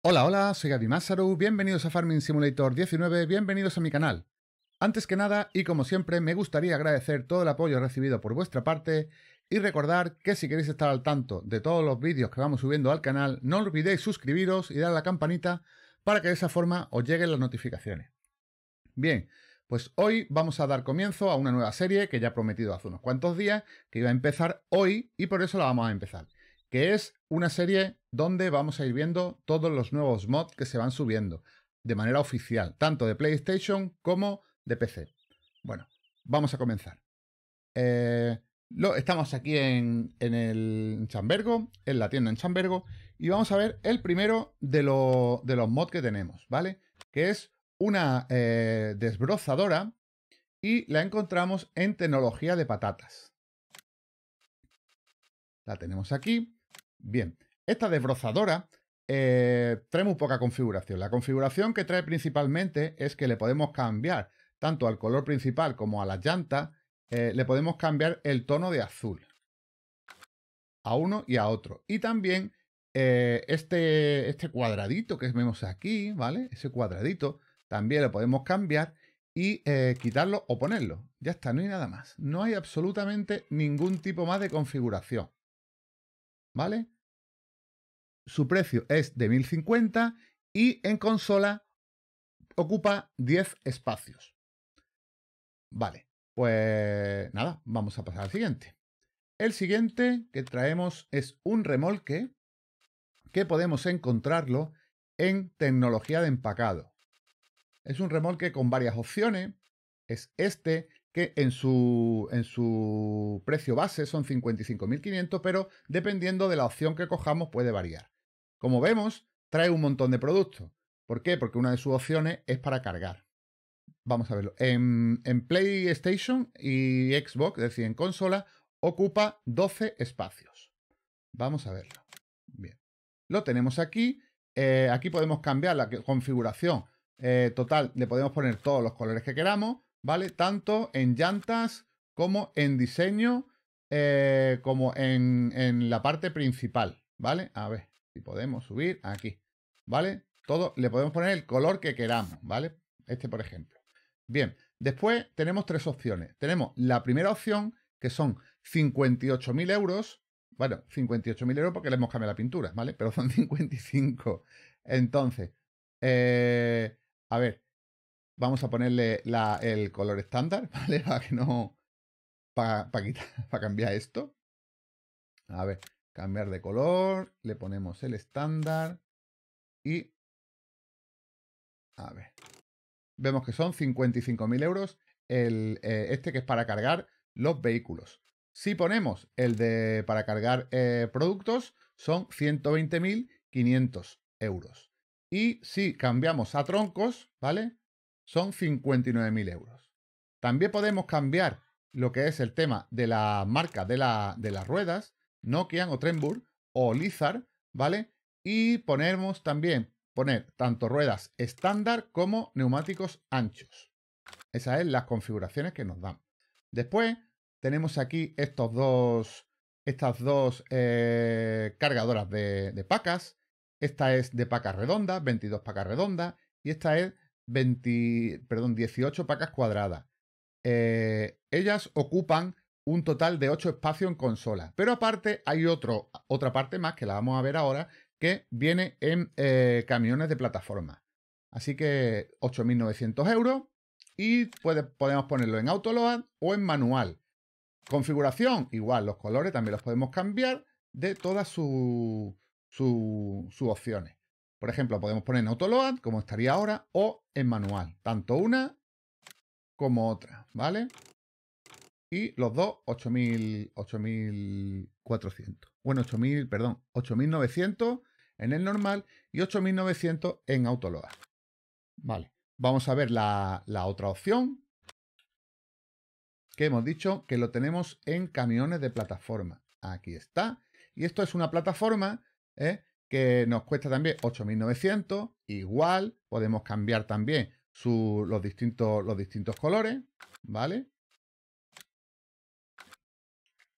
Hola, hola, soy Gaby Masaru, bienvenidos a Farming Simulator 19, bienvenidos a mi canal. Antes que nada, y como siempre, me gustaría agradecer todo el apoyo recibido por vuestra parte y recordar que si queréis estar al tanto de todos los vídeos que vamos subiendo al canal, no olvidéis suscribiros y dar a la campanita para que de esa forma os lleguen las notificaciones. Bien, pues hoy vamos a dar comienzo a una nueva serie que ya he prometido hace unos cuantos días, que iba a empezar hoy y por eso la vamos a empezar, que es una serie donde vamos a ir viendo todos los nuevos mods que se van subiendo de manera oficial, tanto de PlayStation como de PC. Bueno, vamos a comenzar. Eh, lo, estamos aquí en, en el Chambergo, en la tienda en Chambergo, y vamos a ver el primero de, de los mods que tenemos, ¿vale? Que es una eh, desbrozadora y la encontramos en tecnología de patatas. La tenemos aquí. Bien, esta desbrozadora eh, trae muy poca configuración. La configuración que trae principalmente es que le podemos cambiar tanto al color principal como a la llanta eh, le podemos cambiar el tono de azul a uno y a otro. Y también eh, este, este cuadradito que vemos aquí, ¿vale? Ese cuadradito también lo podemos cambiar y eh, quitarlo o ponerlo. Ya está, no hay nada más. No hay absolutamente ningún tipo más de configuración. ¿Vale? Su precio es de 1050 y en consola ocupa 10 espacios. Vale. Pues nada, vamos a pasar al siguiente. El siguiente que traemos es un remolque que podemos encontrarlo en tecnología de empacado. Es un remolque con varias opciones. Es este que en su, en su precio base son 55.500, pero dependiendo de la opción que cojamos puede variar. Como vemos, trae un montón de productos. ¿Por qué? Porque una de sus opciones es para cargar vamos a verlo, en, PlayStation y Xbox, es decir, en consola, ocupa 12 espacios. Vamos a verlo. Bien. Lo tenemos aquí. Eh, aquí podemos cambiar la configuración eh, total. Le podemos poner todos los colores que queramos, ¿vale? Tanto en llantas como en diseño, eh, como en, en, la parte principal, ¿vale? A ver si podemos subir aquí, ¿vale? Todo, le podemos poner el color que queramos, ¿vale? Este, por ejemplo. Bien, después tenemos tres opciones. Tenemos la primera opción, que son 58.000 euros. Bueno, 58.000 euros porque le hemos cambiado la pintura, ¿vale? Pero son 55. Entonces, eh, a ver, vamos a ponerle la, el color estándar, ¿vale? Para que no... para cambiar esto. A ver, cambiar de color, le ponemos el estándar y... A ver vemos que son 55.000 euros el, eh, este que es para cargar los vehículos. Si ponemos el de para cargar eh, productos, son 120.500 euros. Y si cambiamos a troncos, ¿vale? Son 59.000 euros. También podemos cambiar lo que es el tema de la marca de, las ruedas, Nokian o Trembur o Lizard, ¿vale? Y ponemos también poner tanto ruedas estándar como neumáticos anchos. Esas son las configuraciones que nos dan. Después tenemos aquí estos dos, estas dos eh, cargadoras de, pacas. Esta es de pacas redondas, 22 pacas redondas, y esta es 20, perdón, 18 pacas cuadradas. Eh, ellas ocupan un total de 8 espacios en consola. Pero aparte hay otro, otra parte más que la vamos a ver ahora, que viene en eh, camiones de plataforma. Así que 8.900 euros y puede, podemos ponerlo en autoload o en manual. Configuración, igual, los colores también los podemos cambiar de todas sus opciones. Por ejemplo, podemos poner en autoload, como estaría ahora, o en manual, tanto una como otra, ¿vale? Y los dos, 8.400. Bueno, 8.000, perdón, 8.900 en el normal y 8.900 en Autoloa. Vale, vamos a ver la, otra opción, que hemos dicho que lo tenemos en camiones de plataforma. Aquí está. Y esto es una plataforma ¿eh? que nos cuesta también 8.900. Igual, podemos cambiar también su, los, distintos, los distintos colores, ¿vale?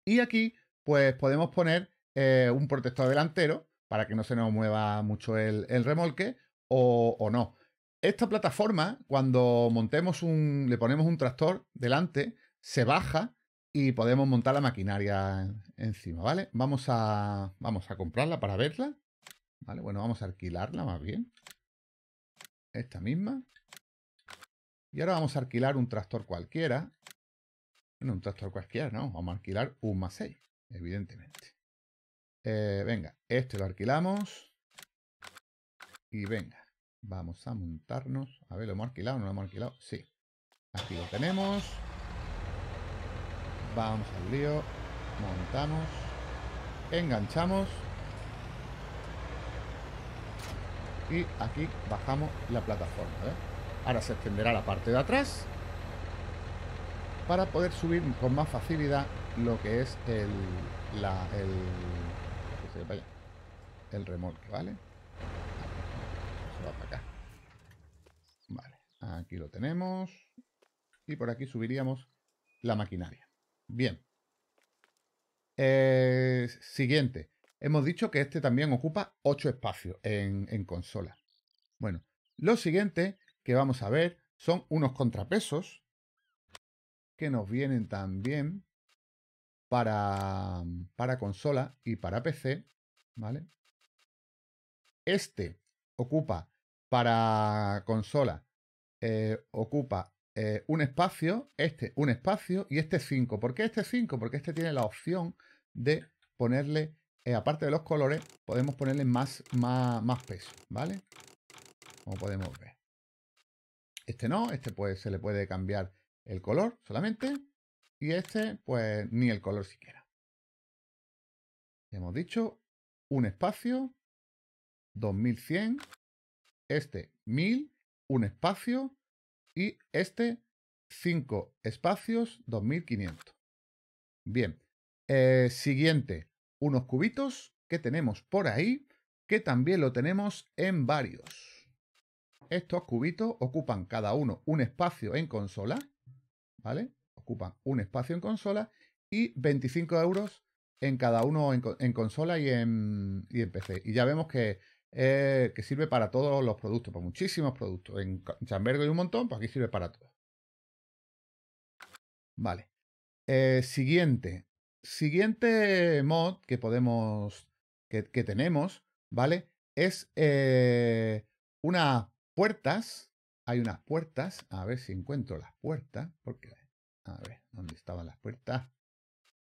Y aquí, pues podemos poner eh, un protector delantero para que no se nos mueva mucho el, remolque o, no. Esta plataforma, cuando montemos un, le ponemos un tractor delante, se baja y podemos montar la maquinaria encima, ¿vale? Vamos a, vamos a comprarla para verla, ¿vale? Bueno, vamos a alquilarla más bien. Esta misma. Y ahora vamos a alquilar un tractor cualquiera. No un tractor cualquiera, no. Vamos a alquilar un más 6, evidentemente. Eh, venga, este lo alquilamos. Y venga, vamos a montarnos. A ver, ¿lo hemos alquilado no lo hemos alquilado? Sí. Aquí lo tenemos. Vamos al lío. Montamos. Enganchamos. Y aquí bajamos la plataforma. ¿eh? Ahora se extenderá la parte de atrás. Para poder subir con más facilidad lo que es el el remolque, ¿vale? acá. Vale, aquí lo tenemos. Y por aquí subiríamos la maquinaria. Bien. Eh, siguiente. Hemos dicho que este también ocupa 8 espacios en, en consola. Bueno, lo siguiente que vamos a ver son unos contrapesos que nos vienen también Mm, para, consola y para PC, ¿vale? Este ocupa para consola, eh, ocupa eh, un espacio, este un espacio y este 5. ¿Por qué este 5? Porque este tiene la opción de ponerle, eh, aparte de los colores, podemos ponerle más, más, peso, ¿vale? Como podemos ver. Este no, este se le puede cambiar el color solamente. Y este, pues ni el color siquiera. Hemos dicho un espacio, 2100, este 1000, un espacio y este 5 espacios, 2500. Bien, eh, siguiente, unos cubitos que tenemos por ahí, que también lo tenemos en varios. Estos cubitos ocupan cada uno un espacio en consola, ¿vale? ocupa un espacio en consola y 25 euros en cada uno en, consola y en, y PC. Y ya vemos que, eh, que sirve para todos los productos, para muchísimos productos. En Chambergo hay un montón, pues aquí sirve para todo. Vale. Eh, siguiente. Siguiente mod que podemos. que, tenemos, ¿vale? Es eh, unas puertas. Hay unas puertas. A ver si encuentro las puertas. Porque a ver, ¿dónde estaban las puertas?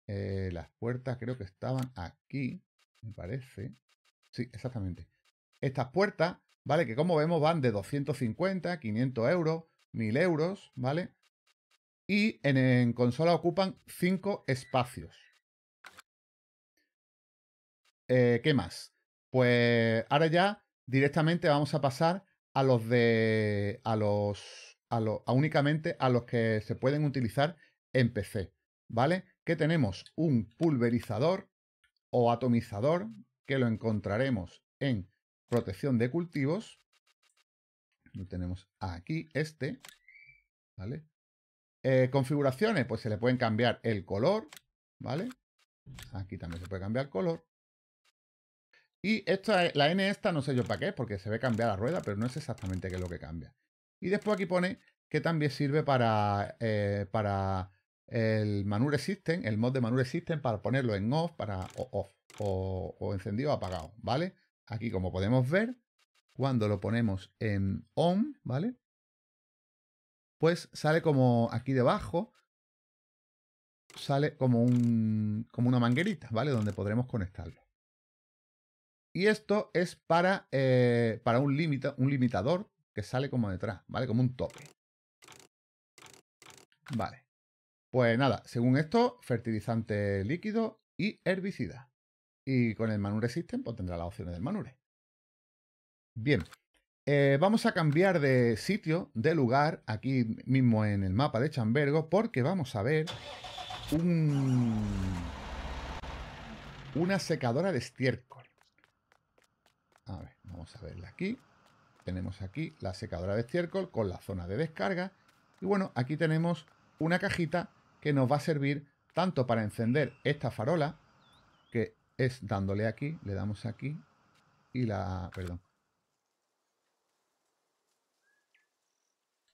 Eh, las puertas creo que estaban aquí, me parece. Sí, exactamente. Estas puertas, ¿vale? Que como vemos van de 250, 500 euros, 1000 euros, ¿vale? Y en, consola ocupan 5 espacios. Eh, ¿Qué más? Pues ahora ya directamente vamos a pasar a los de... a los únicamente a los que se pueden utilizar en PC, ¿vale? Que tenemos un pulverizador o atomizador que lo encontraremos en protección de cultivos. Lo tenemos aquí, este, ¿vale? Eh, configuraciones, pues se le pueden cambiar el color, ¿vale? Aquí también se puede cambiar el color. Y esta, la N esta no sé yo para qué, porque se ve cambiar la rueda, pero no es exactamente qué es lo que cambia. Y después aquí pone que también sirve para, eh, para el Manure System, el mod de Manure System, para ponerlo en off, para o off, o, encendido o apagado, ¿vale? Aquí, como podemos ver, cuando lo ponemos en on, ¿vale? Pues sale como aquí debajo, sale como, como una manguerita, ¿vale? Donde podremos conectarlo. Y esto es para, eh, para un, límite un limitador que sale como detrás, ¿vale? Como un tope. Vale. Pues nada, según esto, fertilizante líquido y herbicida. Y con el Manure System, pues tendrá las opciones del Manure. Bien. Eh, vamos a cambiar de sitio, de lugar, aquí mismo en el mapa de Chambergo, porque vamos a ver una secadora de estiércol. A ver, vamos a verla aquí tenemos aquí la secadora de estiércol con la zona de descarga. Y bueno, aquí tenemos una cajita que nos va a servir tanto para encender esta farola, que es dándole aquí, le damos aquí y la... perdón.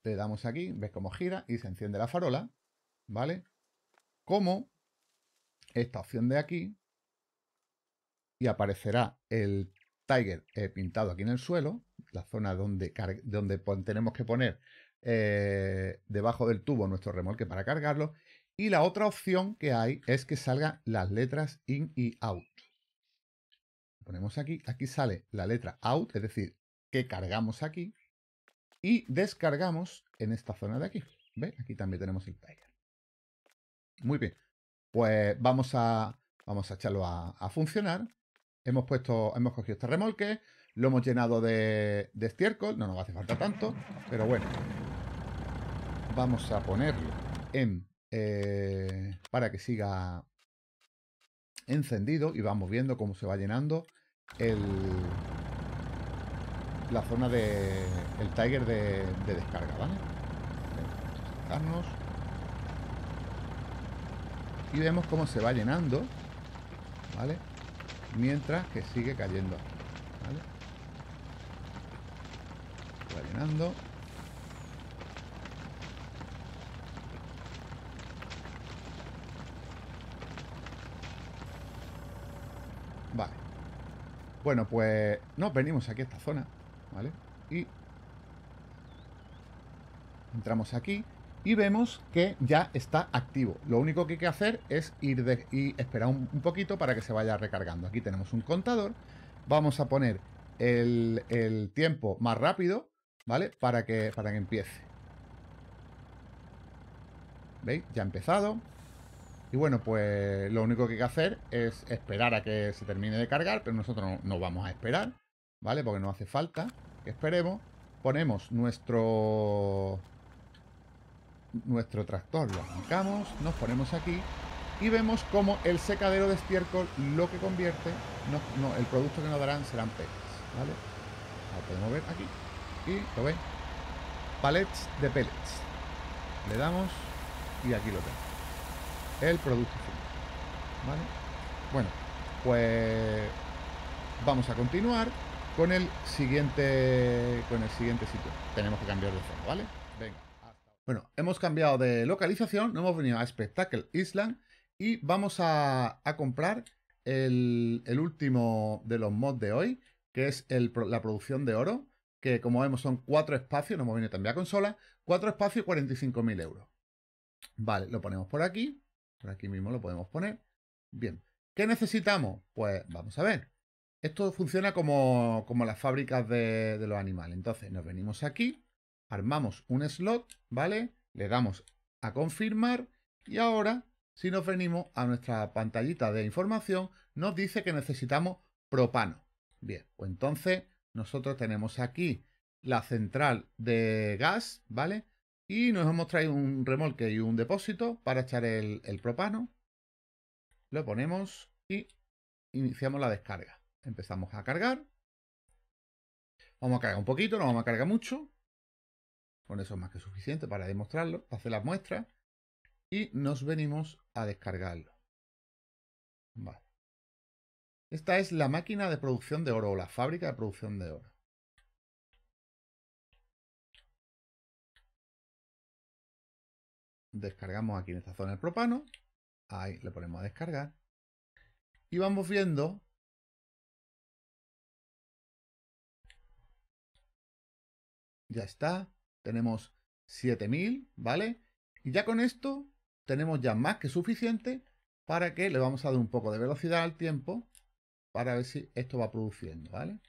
Le damos aquí, ves cómo gira y se enciende la farola, ¿vale? Como esta opción de aquí y aparecerá el Tiger eh, pintado aquí en el suelo, la zona donde, donde tenemos que poner eh, debajo del tubo nuestro remolque para cargarlo. Y la otra opción que hay es que salgan las letras in y out. Ponemos aquí, aquí sale la letra out, es decir, que cargamos aquí y descargamos en esta zona de aquí. Aquí también tenemos el tiger. Muy bien, pues vamos a, vamos a echarlo a, a funcionar. Hemos puesto, hemos cogido este remolque, lo hemos llenado de, estiércol, no nos hace falta tanto, pero bueno. Vamos a ponerlo en... Eh, para que siga encendido y vamos viendo cómo se va llenando el, la zona de el Tiger de, descarga, ¿vale? Vamos y vemos cómo se va llenando, ¿vale? Mientras que sigue cayendo, ¿vale? Vale. Bueno, pues nos venimos aquí a esta zona, ¿vale? Y entramos aquí y vemos que ya está activo. Lo único que hay que hacer es ir y esperar un, poquito para que se vaya recargando. Aquí tenemos un contador. Vamos a poner el, el tiempo más rápido ¿Vale? Para que, para que empiece. ¿Veis? Ya ha empezado. Y bueno, pues lo único que hay que hacer es esperar a que se termine de cargar, pero nosotros no, vamos a esperar, ¿vale? Porque no hace falta que esperemos. Ponemos nuestro nuestro tractor, lo arrancamos, nos ponemos aquí y vemos como el secadero de estiércol lo que convierte, el producto que nos darán serán peces, ¿vale? Lo podemos ver aquí aquí, ¿lo veis? Palets de pellets. Le damos y aquí lo tengo El producto final. Bueno, pues vamos a continuar con el siguiente con el siguiente sitio. Tenemos que cambiar de zona, ¿vale? Venga. Bueno, hemos cambiado de localización, no hemos venido a Spectacle Island y vamos a, comprar el, último de los mods de hoy, que es la producción de oro que como vemos son cuatro espacios, Nos hemos venido también a consola, cuatro espacios y 45.000 euros. Vale, lo ponemos por aquí, por aquí mismo lo podemos poner. Bien, ¿qué necesitamos? Pues vamos a ver. Esto funciona como, las fábricas de, de los animales. Entonces nos venimos aquí, armamos un slot, ¿vale? Le damos a confirmar y ahora, si nos venimos a nuestra pantallita de información, nos dice que necesitamos propano. Bien, pues entonces nosotros tenemos aquí la central de gas, ¿vale? Y nos hemos traído un remolque y un depósito para echar el, propano. Lo ponemos y iniciamos la descarga. Empezamos a cargar. Vamos a cargar un poquito, no vamos a cargar mucho. Con eso es más que suficiente para demostrarlo, para hacer las muestras. Y nos venimos a descargarlo. Vale. Esta es la máquina de producción de oro o la fábrica de producción de oro. Descargamos aquí en esta zona el propano. Ahí le ponemos a descargar. Y vamos viendo Ya está. Tenemos 7000, ¿vale? Y ya con esto tenemos ya más que suficiente para que le vamos a dar un poco de velocidad al tiempo para ver si esto va produciendo, ¿vale?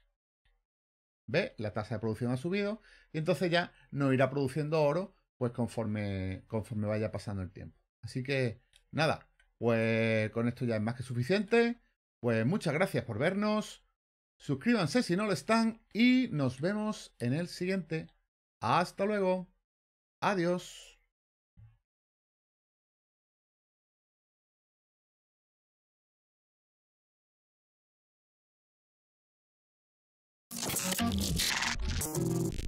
Ve, La tasa de producción ha subido y entonces ya no irá produciendo oro pues conforme, conforme vaya pasando el tiempo. Así que nada, pues con esto ya es más que suficiente. Pues muchas gracias por vernos. Suscríbanse si no lo están y nos vemos en el siguiente. Hasta luego. Adiós. Thank you.